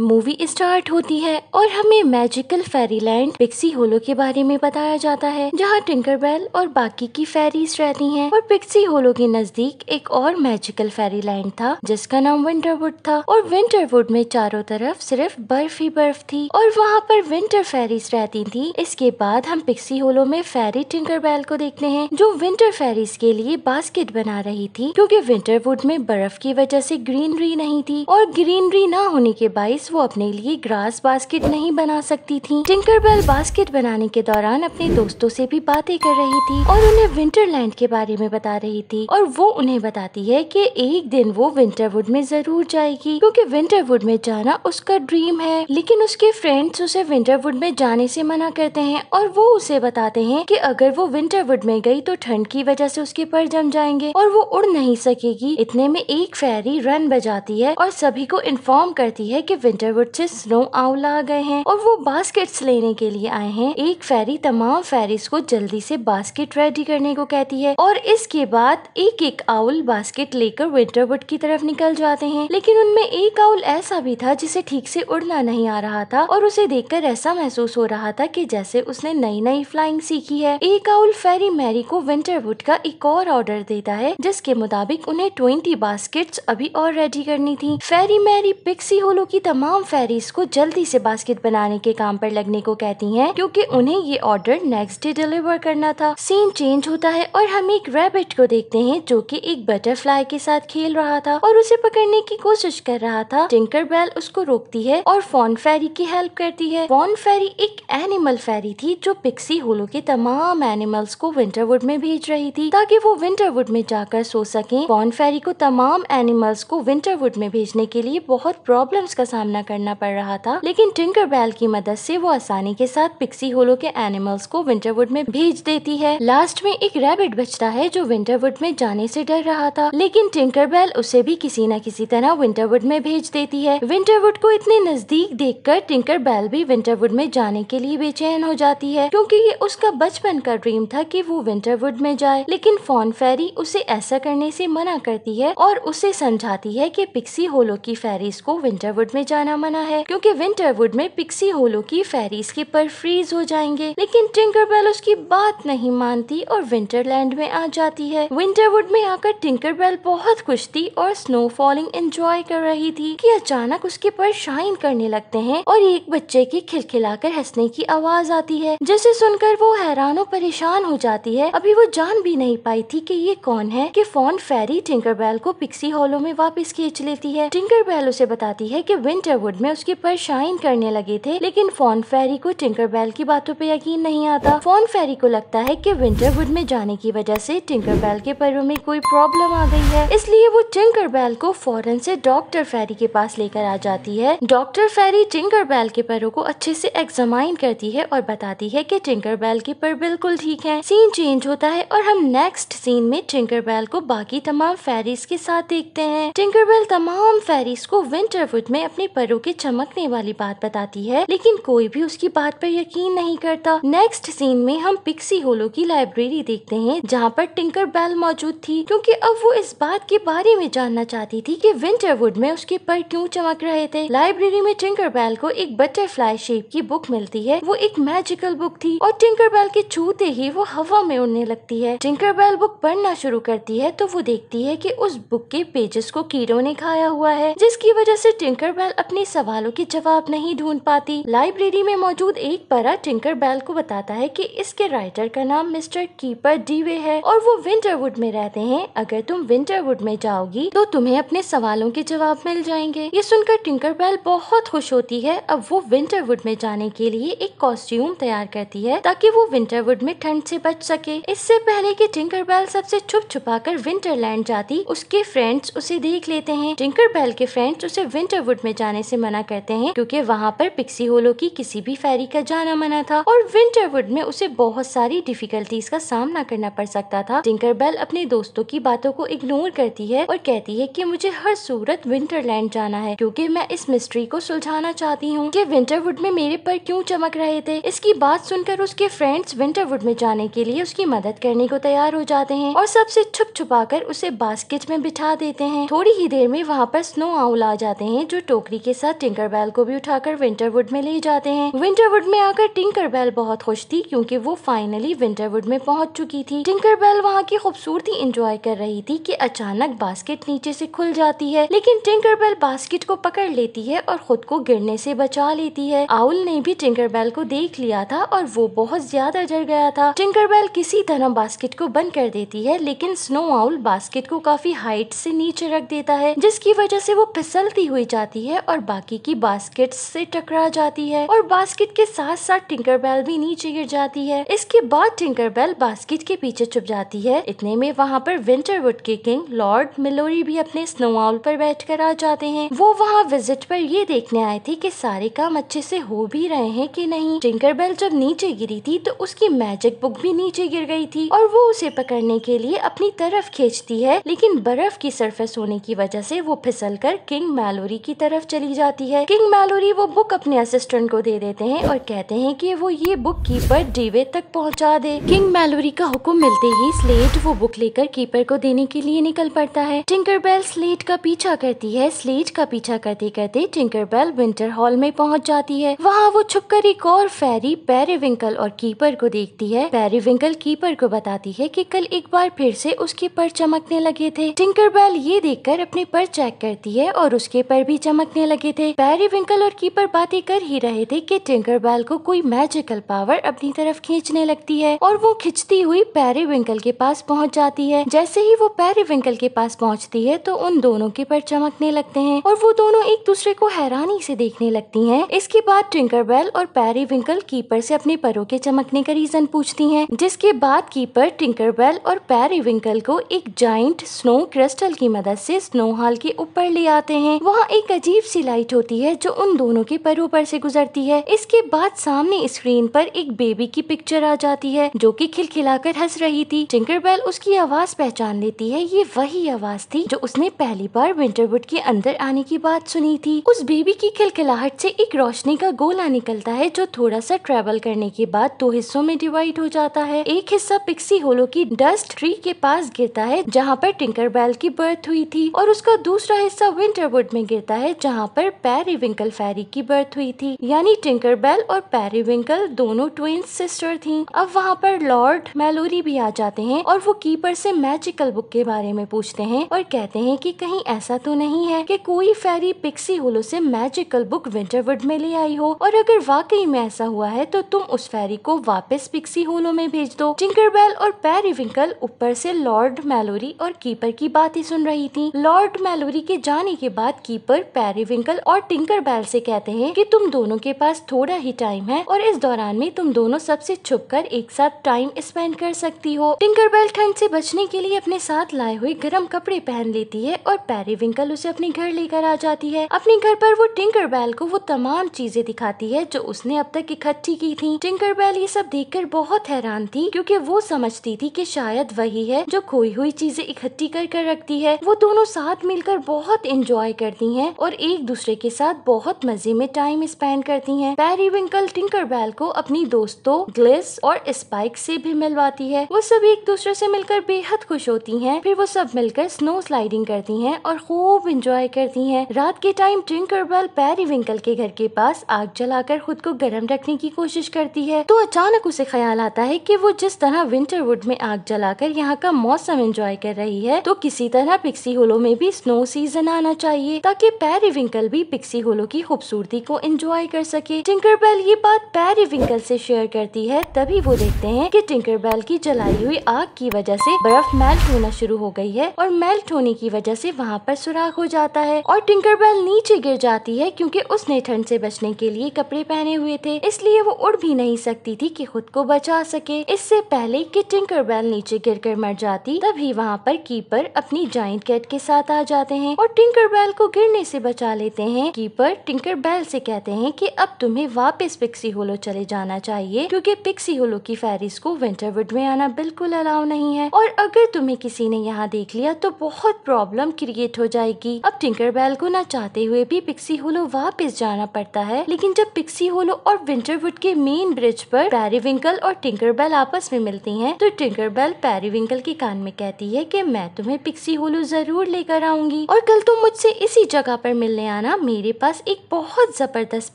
Movie start होती है और हमें मैजिकल फेरीलैंड पिक्सी होलो के बारे में बताया जाता है जहाँ टिंकर बेल और बाकी की फेरीज रहती हैं और पिक्सी होलो के नजदीक एक और मैजिकल फेरीलैंड था जिसका नाम विंटरवुड था और विंटरवुड में चारों तरफ सिर्फ बर्फ ही बर्फ थी और वहाँ पर विंटर फेरीज रहती थी इसके बाद हम पिक्सी होलो में फेरी टिंकर बेल को देखते हैं जो विंटर फेरीज के लिए बास्केट बना रही थी क्योंकि विंटरवुड में बर्फ की वजह से ग्रीनरी नहीं थी और ग्रीनरी ना होने के बाईस वो अपने लिए ग्रास बास्केट नहीं बना सकती थी टिंकर बेल बास्केट बनाने के दौरान अपने दोस्तों से भी बातें कर रही थी और उन्हें विंटरलैंड के बारे में बता रही थी और वो उन्हें बताती है कि एक दिन वो विंटरवुड में जरूर जाएगी क्योंकि विंटरवुड में जाना उसका ड्रीम है लेकिन उसके फ्रेंड्स उसे विंटरवुड में जाने से मना करते हैं और वो उसे बताते हैं कि अगर वो विंटरवुड में गई तो ठंड की वजह से उसके पर जम जाएंगे और वो उड़ नहीं सकेगी इतने में एक फेरी रन बजाती है और सभी को इन्फॉर्म करती है की विंटर से स्नो आउल आ गए हैं और वो बास्केट्स लेने के लिए आए हैं एक फेरी तमाम फेरीज को जल्दी से बास्केट रेडी करने को कहती है और इसके बाद एक एक आउल बास्केट लेकर वुड की तरफ निकल जाते हैं लेकिन उनमें एक आउल ऐसा भी था जिसे ठीक से उड़ना नहीं आ रहा था और उसे देख ऐसा महसूस हो रहा था की जैसे उसने नई नई फ्लाइंग सीखी है एक आउल फेरी मैरी को विंटरवुड का एक और ऑर्डर देता है जिसके मुताबिक उन्हें ट्वेंटी बास्केट अभी और रेडी करनी थी फेरी मैरी पिक्सी होलो की तमाम तमाम फेरीज को जल्दी से बास्केट बनाने के काम पर लगने को कहती हैं क्योंकि उन्हें ये ऑर्डर नेक्स्ट डे डिलीवर करना था सीन चेंज होता है और हम एक रैबिट को देखते हैं जो कि एक बटरफ्लाई के साथ खेल रहा था और उसे पकड़ने की कोशिश कर रहा था टिंकर बेल उसको रोकती है और फोन फेरी की हेल्प करती है फोन फेरी एक एनिमल फेरी थी जो पिक्सी होलो के तमाम एनिमल्स को विंटरवुड में भेज रही थी ताकि वो विंटरवुड में जाकर सो सके फोन फेरी को तमाम एनिमल्स को विंटरवुड में भेजने के लिए बहुत प्रॉब्लम का सामना सामना करना पड़ रहा था लेकिन टिंकर बैल की मदद से वो आसानी के साथ पिक्सी होलो के एनिमल्स को विंटरवुड में भेज देती है लास्ट में एक रैबिट बचता है जो विंटरवुड में जाने से डर रहा था लेकिन टिंकर बैल उसे भी किसी न किसी तरह विंटरवुड में भेज देती है विंटरवुड को इतने नजदीक कर टिंकर बैल भी विंटरवुड में जाने के लिए बेचैन हो जाती है क्यूँकी ये उसका बचपन का ड्रीम था की वो विंटरवुड में जाए लेकिन फोन फेरी उसे ऐसा करने से मना करती है और उसे समझाती है कि पिक्सी होलो की फेरीज को विंटरवुड में जाए जाना मना है क्योंकि विंटरवुड में पिक्सी होलो की फेरीज के पर फ्रीज हो जाएंगे लेकिन टिंकर बेल उसकी बात नहीं मानती और विंटरलैंड में आ जाती है विंटरवुड में आकर टिंकर बेल बहुत खुश थी और स्नो फॉलिंग एंजॉय कर रही थी कि अचानक उसके पर शाइन करने लगते हैं और एक बच्चे की खिलखिलाकर हंसने की आवाज आती है जिसे सुनकर वो हैरान और परेशान हो जाती है अभी वो जान भी नहीं पाई थी कि ये कौन है कि फोन फेरी टिंकर बेल को पिक्सी हॉलो में वापस खींच लेती है टिंकर बेल उसे बताती है कि विंटर टिंकरवुड में उसके पर शाइन करने लगे थे लेकिन फोन फेरी को टिंकर बेल की बातों पर यकीन नहीं आता फोन फेरी को लगता है कि विंटरवुड में जाने की वजह से टिंकर बेल के पैरों में कोई प्रॉब्लम आ गई है इसलिए वो टिंकर बेल को फौरन से डॉक्टर फेरी के पास लेकर आ जाती है डॉक्टर फेरी टिंकर बेल के पैरों को अच्छे से एग्जामाइन करती है और बताती है की टिंकर बेल के पर बिल्कुल ठीक है सीन चेंज होता है और हम नेक्स्ट सीन में टिंकर बेल को बाकी तमाम फेरीज के साथ देखते हैं टिंकर बेल तमाम फेरीज को विंटरवुड में अपने परों के चमकने वाली बात बताती है लेकिन कोई भी उसकी बात पर यकीन नहीं करता नेक्स्ट सीन में हम पिक्सी होलो की लाइब्रेरी देखते हैं जहाँ पर टिंकर बेल मौजूद थी क्योंकि अब वो इस बात के बारे में जानना चाहती थी कि विंटरवुड में उसके पर क्यों चमक रहे थे लाइब्रेरी में टिंकर बेल को एक बटरफ्लाई शेप की बुक मिलती है वो एक मैजिकल बुक थी और टिंकर बेल के छूते ही वो हवा में उड़ने लगती है टिंकर बेल बुक पढ़ना शुरू करती है तो वो देखती है की उस बुक के पेजेस को कीड़ो ने खाया हुआ है जिसकी वजह से टिंकर बेल अपने सवालों के जवाब नहीं ढूंढ पाती लाइब्रेरी में मौजूद एक परा टिंकर बेल को बताता है कि इसके राइटर का नाम मिस्टर कीपर डीवे है और वो विंटरवुड में रहते हैं अगर तुम विंटरवुड में जाओगी तो तुम्हें अपने सवालों के जवाब मिल जाएंगे ये सुनकर टिंकर बेल बहुत खुश होती है अब वो विंटरवुड में जाने के लिए एक कॉस्ट्यूम तैयार करती है ताकि वो विंटरवुड में ठंड से बच सके इससे पहले कि टिंकर बेल सबसे छुप छुपा कर विंटरलैंड जाती उसके फ्रेंड्स उसे देख लेते हैं टिंकर बेल के फ्रेंड्स उसे विंटरवुड में जाने जाने से मना करते हैं क्योंकि वहाँ पर पिक्सी होलो की किसी भी फेरी का जाना मना था और विंटरवुड में उसे बहुत सारी डिफिकल्टीज का सामना करना पड़ सकता था टिंकर बेल अपने दोस्तों की बातों को इग्नोर करती है और कहती है की मुझे हर सूरत विंटरलैंड जाना है क्यूँकी मैं इस मिस्ट्री को सुलझाना चाहती हूँ की विंटरवुड में मेरे पर क्यूँ चमक रहे थे इसकी बात सुनकर उसके फ्रेंड्स विंटरवुड में जाने के लिए उसकी मदद करने को तैयार हो जाते हैं और सबसे छुप छुपा कर उसे बास्केट में बिठा देते हैं थोड़ी ही देर में वहाँ पर स्नो आउल आ जाते हैं जो टोकरी के साथ टिंकर बैल को भी उठाकर विंटरवुड में ले जाते हैं विंटरवुड में आकर टिंकर बैल बहुत खुश थी क्योंकि वो फाइनली विंटरवुड में पहुंच चुकी थी टिंकर बैल वहाँ की खूबसूरती इंजॉय कर रही थी कि अचानक बास्केट नीचे से खुल जाती है लेकिन टिंकर बैल बास्केट को पकड़ लेती है और खुद को गिरने से बचा लेती है आउल ने भी टिंकर बैल को देख लिया था और वो बहुत ज्यादा जर गया था टिंकर बैल किसी तरह बास्केट को बंद कर देती है लेकिन स्नो आउल बास्केट को काफी हाइट से नीचे रख देता है जिसकी वजह से वो फिसलती हुई जाती है और बाकी की बास्केट से टकरा जाती है और बास्केट के साथ साथ टिंकर बेल भी नीचे गिर जाती है इसके बाद टिंकर बेल बास्केट के पीछे छुप जाती है इतने में वहाँ पर विंटरवुड के किंग लॉर्ड मिलोरी भी अपने आउल पर बैठ कर आ जाते हैं वो वहाँ विजिट पर ये देखने आए थे की सारे काम अच्छे से हो भी रहे हैं की नहीं टिंकर बेल जब नीचे गिरी थी तो उसकी मैजिक बुक भी नीचे गिर गई थी और वो उसे पकड़ने के लिए अपनी तरफ खींचती है लेकिन बर्फ की सरफेस होने की वजह से वो फिसल कर किंग मैलोरी की तरफ चली जाती है किंग मैलोरी वो बुक अपने असिस्टेंट को दे देते हैं और कहते हैं कि वो ये बुक कीपर डेविड तक पहुंचा दे किंग मैलोरी का हुक्म मिलते ही स्लेट वो बुक लेकर कीपर को देने के लिए निकल पड़ता है टिंकर बेल स्लेट का पीछा करती है स्लेट का पीछा करते करते टिंकर बेल विंटर हॉल में पहुँच जाती है वहाँ वो कर एक और फेरी पेरी और कीपर को देखती है पेरीविंकल कीपर को बताती है की कल एक बार फिर से उसके पर चमकने लगे थे टिंकर बेल ये देख अपने पर चेक करती है और उसके पर भी चमकने लगे थे पैरी विंकल और कीपर बातें कर ही रहे थे कि टिंकर बैल को कोई मैजिकल पावर अपनी तरफ खींचने लगती है और वो खिंचती हुई पैरी विंकल के पास पहुंच जाती है जैसे ही वो पैरी विंकल के पास पहुंचती है तो उन दोनों के पर चमकने लगते हैं और वो दोनों एक दूसरे को हैरानी से देखने लगती है इसके बाद टिंकर बैल और पैरी विंकल कीपर से अपने परों के चमकने का रीजन पूछती है जिसके बाद कीपर टिंकर बैल और पैरी विंकल को एक जाइंट स्नो क्रिस्टल की मदद से स्नो हॉल के ऊपर ले आते हैं वहाँ एक अजीब सी सी लाइट होती है जो उन दोनों के पैरों पर से गुजरती है इसके बाद सामने स्क्रीन पर एक बेबी की पिक्चर आ जाती है जो कि खिलखिलाकर हंस रही थी टिंकर बेल उसकी आवाज पहचान लेती है ये वही आवाज थी जो उसने पहली बार विंटरवुड के अंदर आने की बात सुनी थी उस बेबी की खिलखिलाहट से एक रोशनी का गोला निकलता है जो थोड़ा सा ट्रेवल करने के बाद दो हिस्सों में डिवाइड हो जाता है एक हिस्सा पिक्सी होलो की डस्ट ट्री के पास गिरता है जहाँ पर टिंकर बेल की बर्थ हुई थी और उसका दूसरा हिस्सा विंटरवुड में गिरता है जहाँ पर पैरी विंकल फैरी की बर्थ हुई थी यानी टिंकर बेल और पैरी विंकल दोनों ट्विन सिस्टर थी अब वहाँ पर लॉर्ड मेलोरी भी आ जाते हैं और वो कीपर से मैजिकल बुक के बारे में पूछते हैं और कहते हैं कि कहीं ऐसा तो नहीं है कि कोई फेरी पिक्सी होलो से मैजिकल बुक विंटरवुड में ले आई हो और अगर वाकई में ऐसा हुआ है तो तुम उस फेरी को वापस पिक्सी होलो में भेज दो टिंकर बेल और पैरी विंकल ऊपर से लॉर्ड मेलोरी और कीपर की बात ही सुन रही थी लॉर्ड मेलोरी के जाने के बाद कीपर पैरी ट्विंकल और टिंकर बैल से कहते हैं कि तुम दोनों के पास थोड़ा ही टाइम है और इस दौरान में तुम दोनों सबसे छुप कर एक साथ टाइम स्पेंड कर सकती हो टिंकर बैल ठंड से बचने के लिए अपने साथ लाए हुए गर्म कपड़े पहन लेती है और पैरी विंकल उसे अपने घर लेकर आ जाती है अपने घर पर वो टिंकर बैल को वो तमाम चीजें दिखाती है जो उसने अब तक इकट्ठी की थी टिंकर बैल ये सब कर बहुत हैरान थी क्योंकि वो समझती थी कि शायद वही है जो खोई हुई चीजें इकट्ठी कर कर रखती है वो दोनों साथ मिलकर बहुत एंजॉय करती हैं और एक दूसरे के साथ बहुत मजे में टाइम स्पेंड करती हैं। पैरी विंकल टिंकर बैल को अपनी दोस्तों ग्लिस और स्पाइक से भी मिलवाती है वो सब एक दूसरे से मिलकर बेहद खुश होती हैं। फिर वो सब मिलकर स्नो स्लाइडिंग करती हैं और खूब इंजॉय करती हैं। रात के टाइम टिंकर बैल पैरी विंकल के घर के पास आग जलाकर खुद को गर्म रखने की कोशिश करती है तो अचानक उसे ख्याल आता है की वो जिस तरह विंटरवुड में आग जलाकर यहाँ का मौसम एंजॉय कर रही है तो किसी तरह पिक्सी होलो में भी स्नो सीजन आना चाहिए ताकि पैरी विंकल टिंकल भी पिक्सी होलो की खूबसूरती को एंजॉय कर सके टिंकर बेल ये बात पैरी विंकल से शेयर करती है तभी वो देखते हैं कि टिंकर बेल की जलाई हुई आग की वजह से बर्फ मेल्ट होना शुरू हो गई है और मेल्ट होने की वजह से वहाँ पर सुराख हो जाता है और टिंकर बेल नीचे गिर जाती है क्योंकि उसने ठंड से बचने के लिए कपड़े पहने हुए थे इसलिए वो उड़ भी नहीं सकती थी कि खुद को बचा सके इससे पहले कि टिंकर बेल नीचे गिर कर मर जाती तभी वहाँ पर कीपर अपनी जाइंट कैट के साथ आ जाते हैं और टिंकर बेल को गिरने से बचा लेते लेते हैं कीपर टिंकर बेल से कहते हैं कि अब तुम्हें वापस पिक्सी होलो चले जाना चाहिए क्योंकि पिक्सी होलो की फेरिस को विंटरवुड में आना बिल्कुल अलाउ नहीं है और अगर तुम्हें किसी ने यहाँ देख लिया तो बहुत प्रॉब्लम क्रिएट हो जाएगी अब टिंकर बैल को न चाहते हुए भी पिक्सी होलो वापिस जाना पड़ता है लेकिन जब पिक्सी होलो और विंटरवुड के मेन ब्रिज पर पेरीविंकल और टिंकर बेल आपस में मिलती हैं तो टिंकर बेल पेरीविंकल के कान में कहती है कि मैं तुम्हें पिक्सी होलो जरूर लेकर आऊंगी और कल तुम मुझसे इसी जगह पर मिलने आना मेरे पास एक बहुत जबरदस्त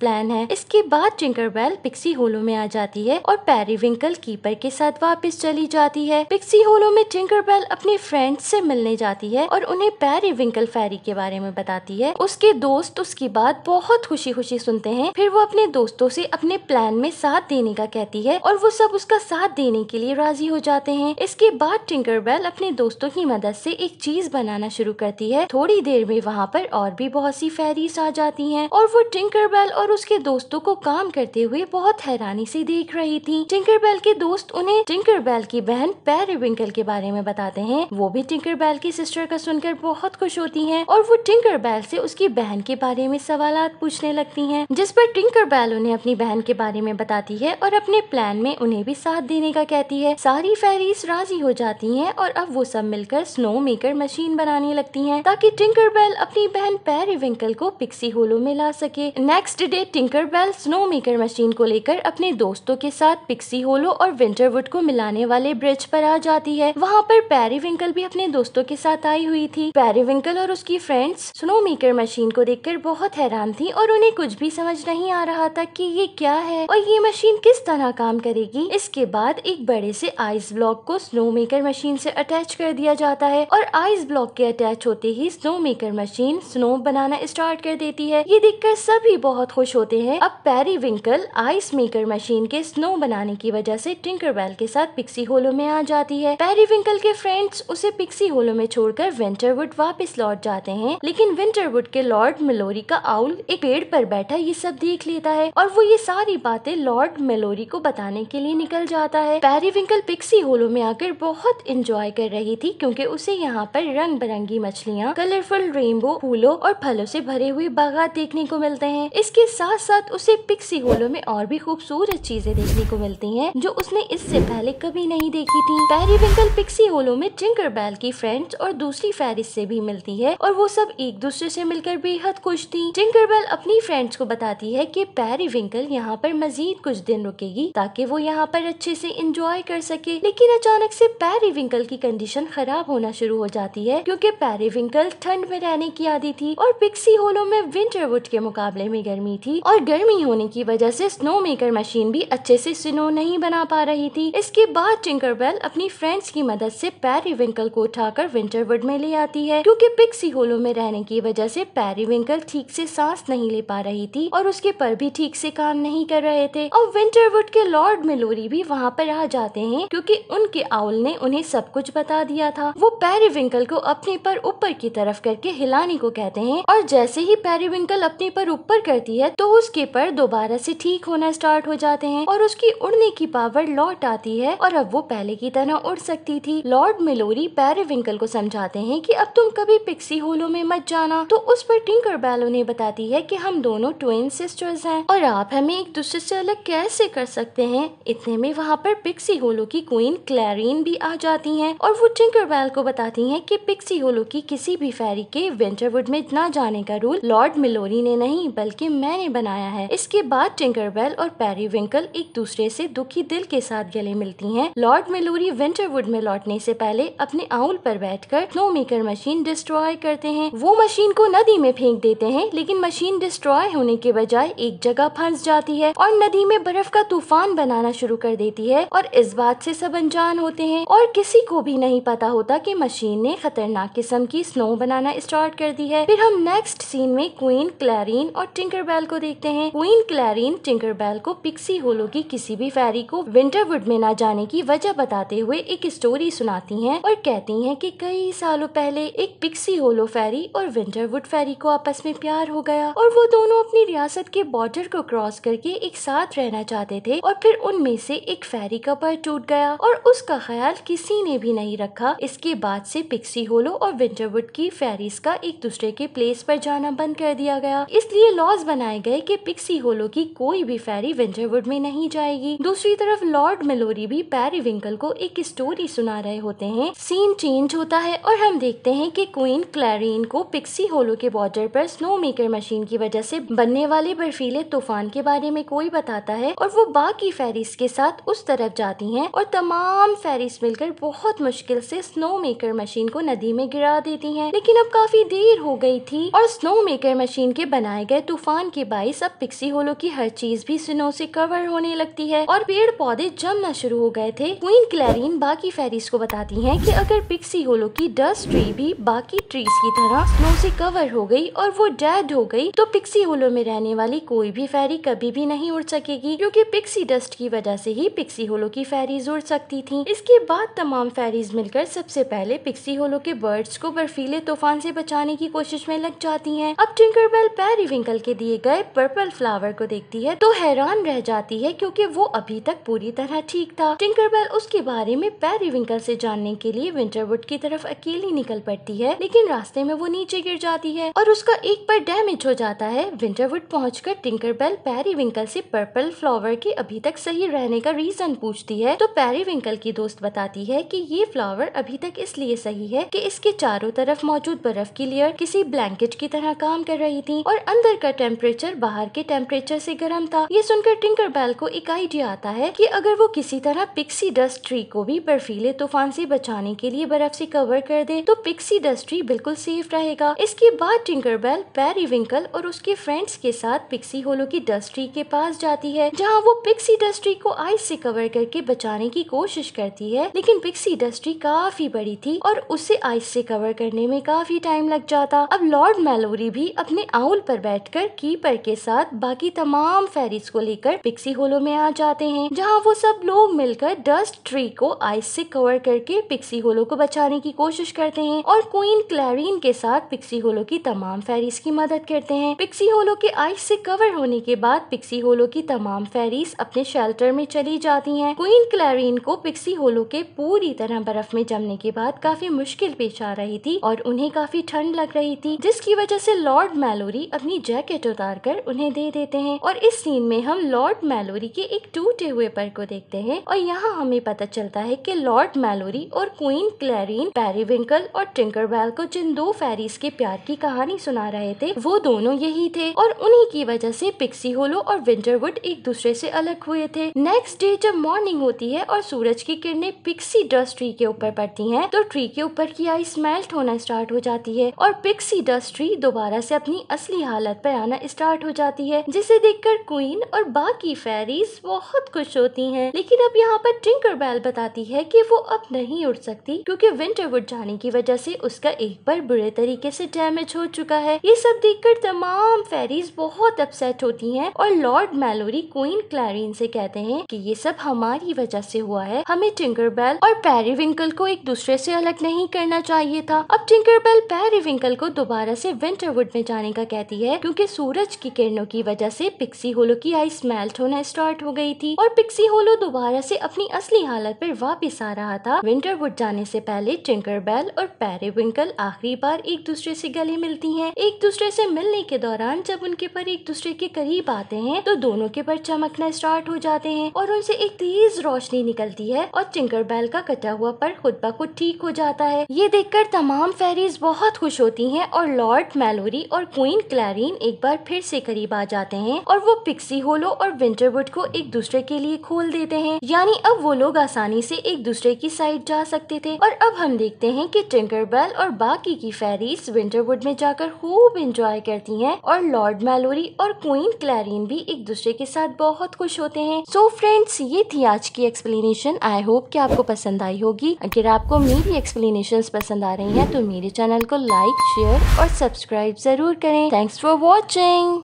प्लान है इसके बाद बेल पिक्सी होलो में आ जाती है और पेरीविंकल कीपर के साथ वापस चली जाती है पिक्सी होलो में बेल अपने फ्रेंड से मिलने जाती है और उन्हें पेरीविंकल फेरी के बारे में बताती है उसके दोस्त उसकी बात बहुत खुशी खुशी सुनते हैं फिर वो अपने दोस्तों से अपने प्लान में साथ देने का कहती है और वो सब उसका साथ देने के लिए राजी हो जाते हैं इसके बाद बेल अपने दोस्तों की मदद से एक चीज बनाना शुरू करती है थोड़ी देर में वहाँ पर और भी बहुत सी फैरीज आ जाती हैं और वो टिंकर बेल और उसके दोस्तों को काम करते हुए बहुत हैरानी से देख रही थी टिंकर बेल के दोस्त उन्हें टिंकर बेल की बहन पैरी विंकल के बारे में बताते हैं वो भी टिंकर बेल की सिस्टर का सुनकर बहुत खुश होती है और वो टिंकर बेल से उसकी बहन के बारे में सवाल पूछने लगती है जिस पर टिंकर बैल उन्हें अपनी बहन के बारे में बताती है और अपने प्लान में उन्हें भी साथ देने का कहती है सारी फेरीज राजी हो जाती है और अब वो सब मिलकर स्नो मेकर मशीन बनाने लगती है ताकि टिंकर बेल अपनी बहन पैरी विंकल एप्पल को पिक्सी होलो में ला सके next day Tinker Bell snow maker machine को लेकर अपने दोस्तों के साथ पिक्सी होलो और विंटरवुड को मिलाने वाले ब्रिज पर आ जाती है वहाँ पर पैरीविंकल भी अपने दोस्तों के साथ आई हुई थी पैरीविंकल और उसकी फ्रेंड्स स्नो मेकर मशीन को कर बहुत हैरान थी और उन्हें कुछ भी समझ नहीं आ रहा था कि ये क्या है और ये मशीन किस तरह काम करेगी इसके बाद एक बड़े से आइस ब्लॉक को स्नो मेकर मशीन से अटैच कर दिया जाता है और आइस ब्लॉक के अटैच होते ही स्नो मेकर मशीन स्नो बनाना स्टार्ट स्टार्ट कर देती है ये देखकर सभी बहुत खुश होते हैं अब Periwinkle ice maker machine के स्नो बनाने की वजह से टिंकर बैल के साथ पिक्सी होलो में आ जाती है पैरी विंकल के फ्रेंड्स उसे पिक्सी होलो में छोड़कर विंटरवुड वापस लौट जाते हैं लेकिन विंटरवुड के लॉर्ड मेलोरी का आउल एक पेड़ पर बैठा ये सब देख लेता है और वो ये सारी बातें लॉर्ड मेलोरी को बताने के लिए निकल जाता है पैरी विंकल पिक्सी होलो में आकर बहुत इंजॉय कर रही थी क्यूँकी उसे यहाँ पर रंग बिरंगी मछलियाँ कलरफुल रेनबो फूलों और फलों से भरे हुए बागात देखने को मिलते हैं इसके साथ साथ उसे पिक्सी गोलो में और भी खूबसूरत चीजें देखने को मिलती हैं जो उसने इससे पहले कभी नहीं देखी थी पैरी विंकल पिक्सी गोलो में टिंकर बैल की फ्रेंड्स और दूसरी फेरिस से भी मिलती है और वो सब एक दूसरे से मिलकर बेहद खुश थी टिंकर बैल अपनी फ्रेंड्स को बताती है की पैरी विंकल यहाँ पर मजीद कुछ दिन रुकेगी ताकि वो यहाँ पर अच्छे से इंजॉय कर सके लेकिन अचानक से पैरी विंकल की कंडीशन खराब होना शुरू हो जाती है क्योंकि पैरी विंकल ठंड में रहने की आदि थी और पिक्सी होलो में विंटर वुड के मुकाबले में गर्मी थी और गर्मी होने की वजह से स्नो मेकर मशीन भी अच्छे से स्नो नहीं बना पा रही थी इसके बाद बेल अपनी फ्रेंड्स की मदद से पैरी विंकल को उठाकर वुड में ले आती है क्योंकि पिक्सी होलो में रहने की वजह से पैरी विंकल ठीक से सांस नहीं ले पा रही थी और उसके पर भी ठीक से काम नहीं कर रहे थे और विंटरवुड के लॉर्ड मिलोरी भी वहाँ पर आ जाते हैं क्योंकि उनके आउल ने उन्हें सब कुछ बता दिया था वो पैरी विंकल को अपने पर ऊपर की तरफ करके हिलाने को कहते हैं और जैसे जैसे ही पेरीविंकल अपने पर ऊपर करती है तो उसके पर दोबारा से ठीक होना स्टार्ट हो जाते हैं और उसकी उड़ने की पावर लौट आती है और अब वो पहले की तरह उड़ सकती थी लॉर्ड मिलोरी पेरीविंकल को समझाते हैं कि अब तुम कभी पिक्सी होलो में मत जाना तो उस पर टिंकर बैलो ने बताती है कि हम दोनों ट्विन सिस्टर्स हैं और आप हमें एक दूसरे से अलग कैसे कर सकते हैं इतने में वहाँ पर पिक्सी होलो की क्वीन क्लैरिन भी आ जाती है और वो टिंकर बैल को बताती है की पिक्सी होलो की किसी भी फेरी के विंटरवुड में न जाने का रूल लॉर्ड मिलोरी ने नहीं बल्कि मैंने बनाया है इसके बाद बेल और पैरी विंकल एक दूसरे से दुखी दिल के साथ गले मिलती हैं। लॉर्ड मिलोरी विंटरवुड में लौटने से पहले अपने आउल पर बैठकर स्नो मेकर मशीन डिस्ट्रॉय करते हैं वो मशीन को नदी में फेंक देते हैं लेकिन मशीन डिस्ट्रॉय होने के बजाय एक जगह फंस जाती है और नदी में बर्फ का तूफान बनाना शुरू कर देती है और इस बात से सब अनजान होते हैं और किसी को भी नहीं पता होता की मशीन ने खतरनाक किस्म की स्नो बनाना स्टार्ट कर दी है फिर हम नेक्स्ट नेक्स्ट सीन में क्वीन क्लैरिन और टिंकर बेल को देखते हैं क्वीन क्लैरिन टिंकर बेल को पिक्सी होलो की किसी भी फेरी को विंटरवुड में न जाने की वजह बताते हुए एक स्टोरी सुनाती हैं और कहती हैं कि कई सालों पहले एक पिक्सी होलो फेरी और विंटरवुड फेरी को आपस में प्यार हो गया और वो दोनों अपनी रियासत के बॉर्डर को क्रॉस करके एक साथ रहना चाहते थे और फिर उनमें से एक फेरी का पर टूट गया और उसका ख्याल किसी ने भी नहीं रखा इसके बाद से पिक्सी होलो और विंटरवुड की फेरीज का एक दूसरे के प्लेस पर जा जाना बंद कर दिया गया इसलिए लॉज बनाए गए कि पिक्सी होलो की कोई भी फेरी विंटरवुड में नहीं जाएगी दूसरी तरफ लॉर्ड मिलोरी भी पैरी विंकल को एक स्टोरी सुना रहे होते हैं सीन चेंज होता है और हम देखते हैं कि क्वीन क्लैरिन को पिक्सी होलो के बॉर्डर पर स्नो मेकर मशीन की वजह से बनने वाले बर्फीले तूफान के बारे में कोई बताता है और वो बाकी फेरीज के साथ उस तरफ जाती है और तमाम फेरीज मिलकर बहुत मुश्किल से स्नो मेकर मशीन को नदी में गिरा देती है लेकिन अब काफी देर हो गई थी और स्नो मेकर मशीन के बनाए गए तूफान के बाईस अब पिक्सी होलो की हर चीज भी स्नो से कवर होने लगती है और पेड़ पौधे जमना शुरू हो गए थे क्वीन क्लैरिन बाकी फेरिस को बताती हैं कि अगर पिक्सी होलो की डस्ट ट्री भी बाकी ट्रीज की तरह स्नो से कवर हो गई और वो डेड हो गई तो पिक्सी होलो में रहने वाली कोई भी फेरी कभी भी नहीं उड़ सकेगी क्योंकि पिक्सी डस्ट की वजह से ही पिक्सी होलो की फेरीज उड़ सकती थी इसके बाद तमाम फेरीज मिलकर सबसे पहले पिक्सी होलो के बर्ड्स को बर्फीले तूफान से बचाने की कोशिश में लग जाती जाती हैं। अब टिंकर बेल पैरी विंकल के दिए गए पर्पल फ्लावर को देखती है तो हैरान रह जाती है क्योंकि वो अभी तक पूरी तरह ठीक था टिंकर बेल उसके बारे में पैरी विंकल से जानने के लिए विंटरवुड की तरफ अकेली निकल पड़ती है लेकिन रास्ते में वो नीचे गिर जाती है और उसका एक पर डैमेज हो जाता है विंटरवुड कर टिंकर बेल पैरी विंकल से पर्पल फ्लावर के अभी तक सही रहने का रीजन पूछती है तो पैरी विंकल की दोस्त बताती है की ये फ्लावर अभी तक इसलिए सही है की इसके चारों तरफ मौजूद बर्फ की लेयर किसी ब्लैंकेट की तरह तरह काम कर रही थी और अंदर का टेम्परेचर बाहर के टेम्परेचर से गर्म था ये सुनकर टिंकर बैल को एक आइडिया आता है कि अगर वो किसी तरह पिक्सी डस्ट ट्री को भी बर्फीले तूफान से बचाने के लिए बर्फ से कवर कर दे तो पिक्सी डस्ट ट्री बिल्कुल सेफ रहेगा इसके बाद टिंकर बैल पैरी विंकल और उसके फ्रेंड्स के साथ पिक्सी होलो की डस्ट ट्री के पास जाती है जहाँ वो पिक्सी डस्ट ट्री को आइस से कवर करके बचाने की कोशिश करती है लेकिन पिक्सी डस्ट ट्री काफी बड़ी थी और उसे आइस से कवर करने में काफी टाइम लग जाता अब लॉर्ड मेलो गौरी भी अपने आउल पर बैठकर कीपर के साथ बाकी तमाम फेरीज को लेकर पिक्सी होलो में आ जाते हैं जहाँ वो सब लोग मिलकर डस्ट ट्री को आइस से कवर करके पिक्सी होलो को बचाने की कोशिश करते हैं और क्वीन क्लैरिन के साथ पिक्सी होलो की तमाम फेरीज की मदद करते हैं पिक्सी होलो के आइस से कवर होने के बाद पिक्सी होलो की तमाम फेरीज अपने शेल्टर में चली जाती है क्वीन क्लैरिन को पिक्सी होलो के पूरी तरह बर्फ में जमने के बाद काफी मुश्किल पेश आ रही थी और उन्हें काफी ठंड लग रही थी जिसकी वजह से लॉर्ड मैलोरी अपनी जैकेट उतार कर उन्हें दे देते हैं और इस सीन में हम लॉर्ड मैलोरी के एक टूटे हुए पर को देखते हैं और यहाँ हमें पता चलता है कि लॉर्ड मैलोरी और क्वीन क्लैरिन पैरीविंकल और टिंकर बैल को जिन दो फेरीज के प्यार की कहानी सुना रहे थे वो दोनों यही थे और उन्ही की वजह से पिक्सी होलो और विंटरवुड एक दूसरे से अलग हुए थे नेक्स्ट डे जब मॉर्निंग होती है और सूरज की किरणें पिक्सी डस्ट ट्री के ऊपर पड़ती हैं तो ट्री के ऊपर की आइस मेल्ट होना स्टार्ट हो जाती है और पिक्सी डस्ट ट्री दोबारा से अपनी असली हालत पर आना स्टार्ट हो जाती है जिसे देखकर क्वीन और बाकी फेरीज बहुत खुश होती हैं लेकिन अब यहाँ पर टिंकर बैल बताती है कि वो अब नहीं उड़ सकती क्योंकि वुड जाने की वजह से उसका एक बार बुरे तरीके से डैमेज हो चुका है ये सब देख तमाम फेरीज बहुत अपसेट होती है और लॉर्ड मेलोरी क्वीन क्लैरिन से कहते हैं की ये सब हमारी वजह से हुआ है हमें टिंकर बैल और पेरीविंकल को एक दूसरे से अलग नहीं करना चाहिए था अब टिंकर बैल पेरीविंकल को दोबारा से विंटरवुड में जाने का कहती है क्योंकि सूरज की किरणों की वजह से पिक्सी होलो की आइस मेल्ट होना स्टार्ट हो गई थी और पिक्सी होलो दोबारा से अपनी असली हालत पर वापस आ रहा था विंटरवुड जाने से पहले टिंकर बेल और पैरे विंकल आखिरी बार एक दूसरे से गले मिलती हैं। एक दूसरे से मिलने के दौरान जब उनके पर एक दूसरे के करीब आते हैं तो दोनों के पर चमकना स्टार्ट हो जाते हैं और उनसे एक तेज रोशनी निकलती है और टिंकर बेल का कटा हुआ पर खुद ब खुद ठीक हो जाता है ये देखकर तमाम फेरीज बहुत खुश होती है और लॉर्ड मैलोरी और क्वीन क्लैरिन एक बार फिर से करीब आ जाते हैं और वो पिक्सी होलो और विंटरवुड को एक दूसरे के लिए खोल देते हैं यानी अब वो लोग आसानी से एक दूसरे की साइड जा सकते थे और अब हम देखते हैं कि टिंकर बेल और बाकी की फेरीज विंटरवुड में जाकर खूब इंजॉय करती हैं और लॉर्ड मैलोरी और क्वीन क्लैरिन भी एक दूसरे के साथ बहुत खुश होते हैं सो so फ्रेंड्स ये थी आज की एक्सप्लेनेशन आई होप की आपको पसंद आई होगी अगर आपको मेरी एक्सप्लेनेशन पसंद आ रही है तो मेरे चैनल को लाइक शेयर और सब्सक्राइब सब्सक्राइब ज़रूर करें थैंक्स फॉर वॉचिंग